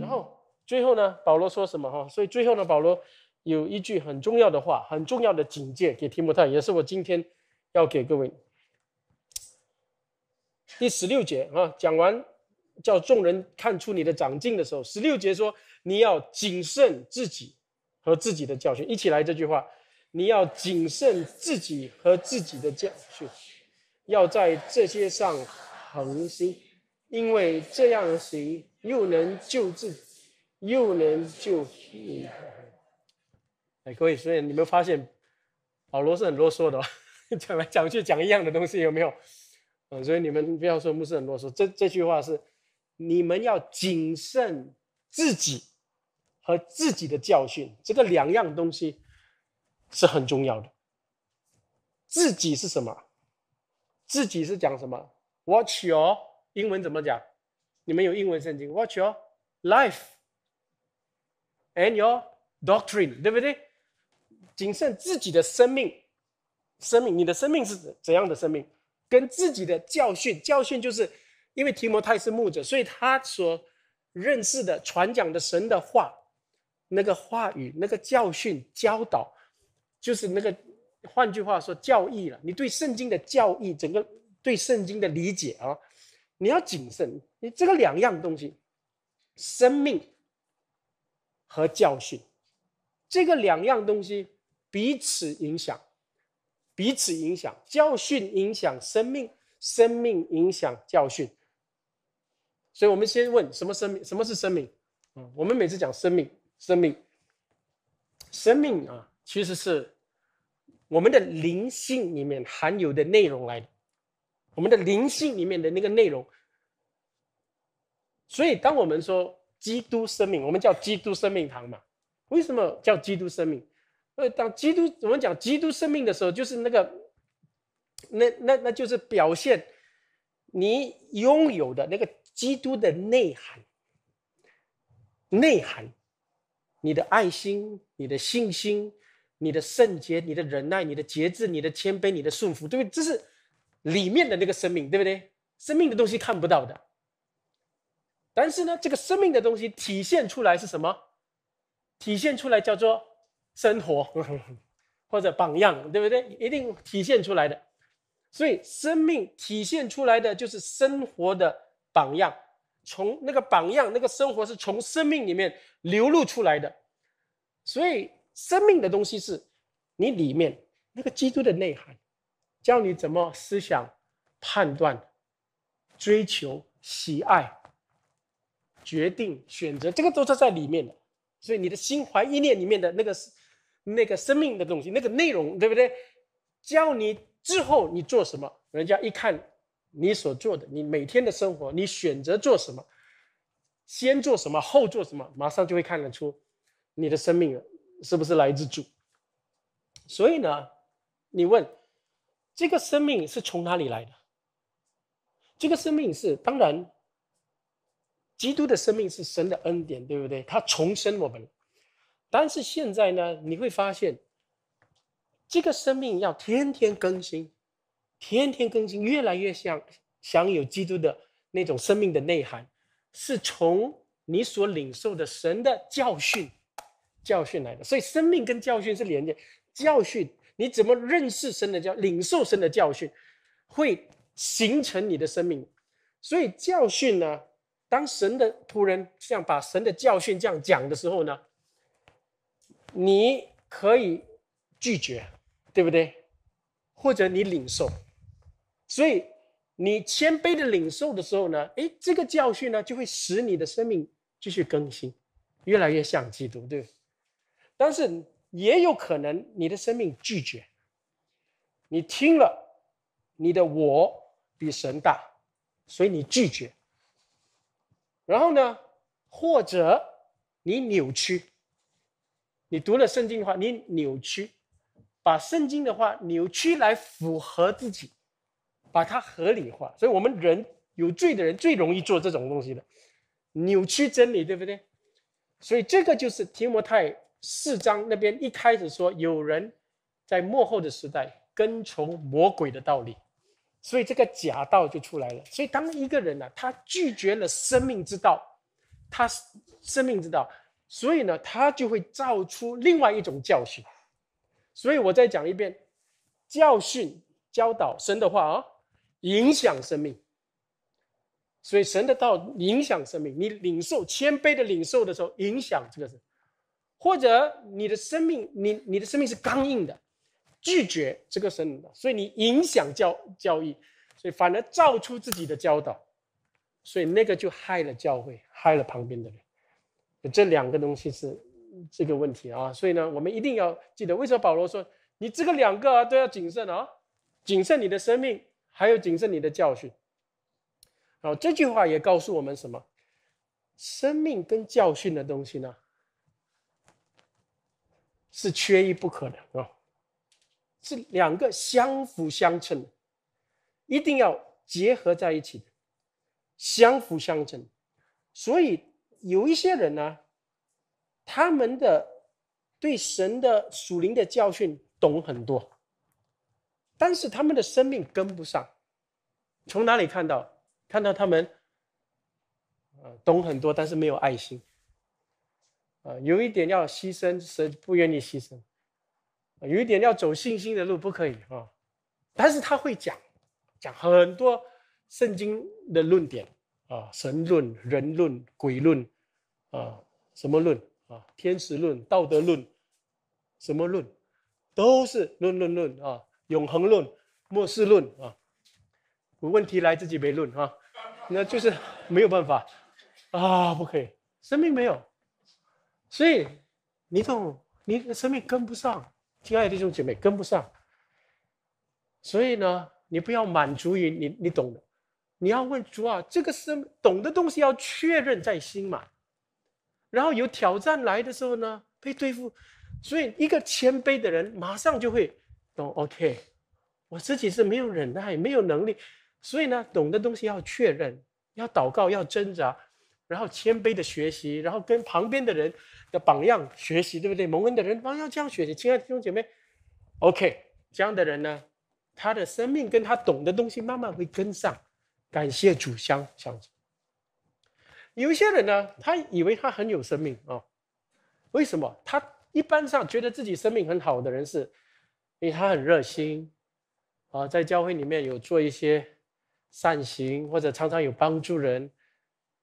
然后最后呢，保罗说什么哈？所以最后呢，保罗有一句很重要的话，很重要的警戒给提摩太，也是我今天要给各位。第十六节啊，讲完叫众人看出你的长进的时候，十六节说你要谨慎自己和自己的教训。一起来这句话，你要谨慎自己和自己的教训。要在这些上恒心，因为这样行又能救自，己，又能救？哎，各位，所以你们发现保罗是很啰嗦的，讲来讲去讲一样的东西，有没有？嗯，所以你们不要说牧师很啰嗦，这这句话是你们要谨慎自己和自己的教训，这个两样东西是很重要的。自己是什么？自己是讲什么？Watch your 英文怎么讲？你们有英文圣经？Watch your life and your doctrine，对不对？谨慎自己的生命，生命，你的生命是怎样的生命？跟自己的教训，教训就是，因为提摩太是牧者，所以他所认识的、传讲的神的话，那个话语、那个教训、教导，就是那个。换句话说，教义了，你对圣经的教义，整个对圣经的理解啊，你要谨慎。你这个两样东西，生命和教训，这个两样东西彼此影响，彼此影响，教训影响生命，生命影响教训。所以我们先问什么生命？什么是生命？嗯，我们每次讲生命，生命，生命啊，其实是。我们的灵性里面含有的内容来，我们的灵性里面的那个内容。所以，当我们说基督生命，我们叫基督生命堂嘛？为什么叫基督生命？呃，当基督我们讲基督生命的时候，就是那个，那那那就是表现你拥有的那个基督的内涵，内涵，你的爱心，你的信心。你的圣洁，你的忍耐，你的节制，你的谦卑，你的顺服，对不对？这是里面的那个生命，对不对？生命的东西看不到的，但是呢，这个生命的东西体现出来是什么？体现出来叫做生活，或者榜样，对不对？一定体现出来的。所以，生命体现出来的就是生活的榜样。从那个榜样，那个生活是从生命里面流露出来的，所以。生命的东西是你里面那个基督的内涵，教你怎么思想、判断、追求、喜爱、决定、选择，这个都是在里面的。所以你的心怀意念里面的那个、那个生命的东西、那个内容，对不对？教你之后你做什么，人家一看你所做的，你每天的生活，你选择做什么，先做什么，后做什么，马上就会看得出你的生命了。是不是来自主？所以呢，你问这个生命是从哪里来的？这个生命是当然，基督的生命是神的恩典，对不对？他重生我们，但是现在呢，你会发现这个生命要天天更新，天天更新，越来越像享有基督的那种生命的内涵，是从你所领受的神的教训。教训来的，所以生命跟教训是连接。教训你怎么认识神的教，领受神的教训，会形成你的生命。所以教训呢，当神的仆人这样把神的教训这样讲的时候呢，你可以拒绝，对不对？或者你领受。所以你谦卑的领受的时候呢，诶，这个教训呢就会使你的生命继续更新，越来越像基督，对不对？但是也有可能你的生命拒绝你听了，你的我比神大，所以你拒绝。然后呢，或者你扭曲，你读了圣经的话，你扭曲，把圣经的话扭曲来符合自己，把它合理化。所以我们人有罪的人最容易做这种东西的，扭曲真理，对不对？所以这个就是提摩太。四章那边一开始说有人在幕后的时代跟从魔鬼的道理，所以这个假道就出来了。所以当一个人呢，他拒绝了生命之道，他生命之道，所以呢，他就会造出另外一种教训。所以我再讲一遍，教训教导神的话啊，影响生命。所以神的道影响生命，你领受谦卑的领受的时候，影响这个人。或者你的生命，你你的生命是刚硬的，拒绝这个神的，所以你影响教教义，所以反而造出自己的教导，所以那个就害了教会，害了旁边的人。这两个东西是这个问题啊，所以呢，我们一定要记得。为什么保罗说你这个两个啊都要谨慎啊？谨慎你的生命，还有谨慎你的教训。然后这句话也告诉我们什么？生命跟教训的东西呢？是缺一不可的啊，是两个相辅相成，一定要结合在一起，相辅相成。所以有一些人呢，他们的对神的属灵的教训懂很多，但是他们的生命跟不上。从哪里看到？看到他们，懂很多，但是没有爱心。呃，有一点要牺牲，谁不愿意牺牲？有一点要走信心的路，不可以啊。但是他会讲，讲很多圣经的论点啊，神论、人论、鬼论啊，什么论啊，天使论、道德论，什么论，都是论论论啊，永恒论、末世论啊。问题来自己没论啊？那就是没有办法啊，不可以，生命没有。所以，你懂，你的生命跟不上，亲爱的弟兄姐妹跟不上。所以呢，你不要满足于你，你懂的。你要问主啊，这个是懂的东西，要确认在心嘛。然后有挑战来的时候呢，被对付。所以一个谦卑的人，马上就会懂。OK，我自己是没有忍耐，没有能力。所以呢，懂的东西要确认，要祷告，要挣扎。然后谦卑的学习，然后跟旁边的人的榜样学习，对不对？蒙恩的人榜样这样学习。亲爱的弟兄姐妹，OK，这样的人呢，他的生命跟他懂的东西慢慢会跟上。感谢主相相助。有一些人呢，他以为他很有生命啊？为什么？他一般上觉得自己生命很好的人是，因为他很热心啊，在教会里面有做一些善行，或者常常有帮助人。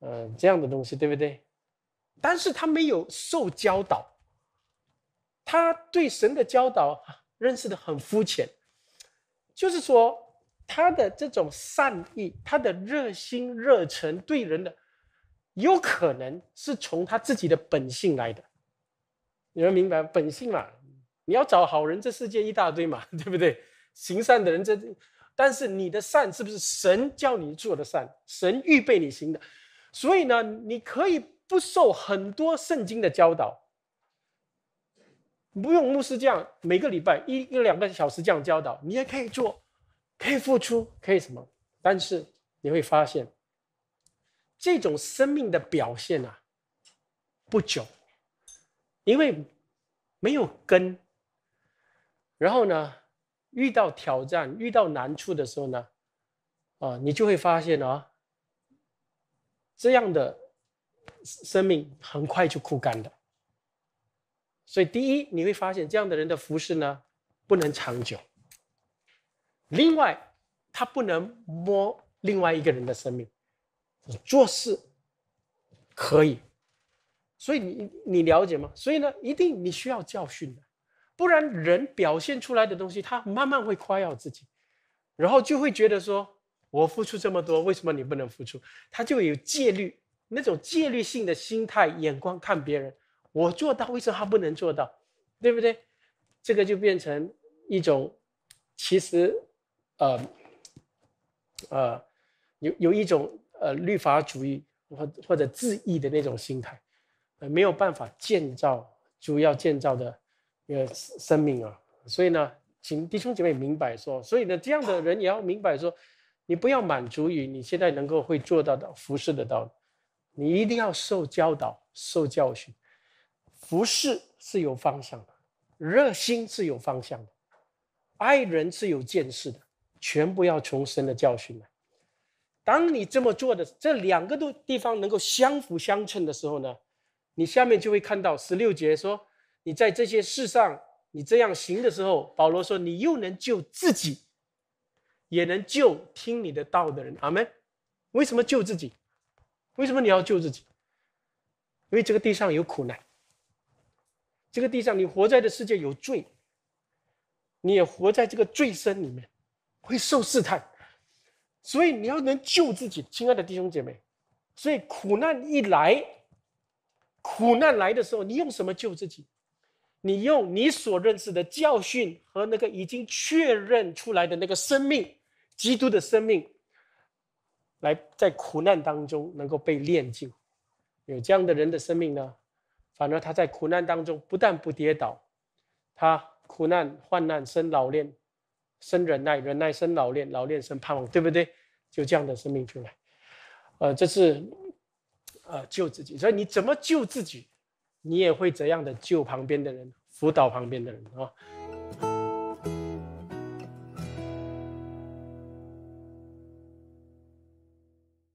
嗯，这样的东西对不对？但是他没有受教导，他对神的教导认识的很肤浅，就是说他的这种善意、他的热心热忱对人的，有可能是从他自己的本性来的。你们明白本性嘛，你要找好人，这世界一大堆嘛，对不对？行善的人这……但是你的善是不是神教你做的善？神预备你行的？所以呢，你可以不受很多圣经的教导，不用牧师这样每个礼拜一、一两个小时这样教导，你也可以做，可以付出，可以什么？但是你会发现，这种生命的表现啊，不久，因为没有根。然后呢，遇到挑战、遇到难处的时候呢，啊，你就会发现啊。这样的生命很快就枯干的，所以第一你会发现这样的人的服饰呢不能长久。另外，他不能摸另外一个人的生命，做事可以，所以你你了解吗？所以呢，一定你需要教训的，不然人表现出来的东西，他慢慢会夸耀自己，然后就会觉得说。我付出这么多，为什么你不能付出？他就有戒律那种戒律性的心态、眼光看别人。我做到，为什么他不能做到？对不对？这个就变成一种，其实，呃，呃，有有一种呃律法主义或或者自义的那种心态，呃，没有办法建造主要建造的呃生命啊。所以呢，请弟兄姐妹明白说，所以呢，这样的人也要明白说。你不要满足于你现在能够会做到的服侍的道理，你一定要受教导、受教训。服侍是有方向的，热心是有方向的，爱人是有见识的，全部要从神的教训来。当你这么做的这两个都地方能够相辅相成的时候呢，你下面就会看到十六节说你在这些事上你这样行的时候，保罗说你又能救自己。也能救听你的道的人，阿门。为什么救自己？为什么你要救自己？因为这个地上有苦难，这个地上你活在的世界有罪，你也活在这个罪身里面，会受试探。所以你要能救自己，亲爱的弟兄姐妹。所以苦难一来，苦难来的时候，你用什么救自己？你用你所认识的教训和那个已经确认出来的那个生命。基督的生命，来在苦难当中能够被炼净，有这样的人的生命呢，反而他在苦难当中不但不跌倒，他苦难患难生老练，生忍耐，忍耐生老练，老练生盼望，对不对？就这样的生命出来，呃，这是呃救自己，所以你怎么救自己，你也会怎样的救旁边的人，辅导旁边的人啊。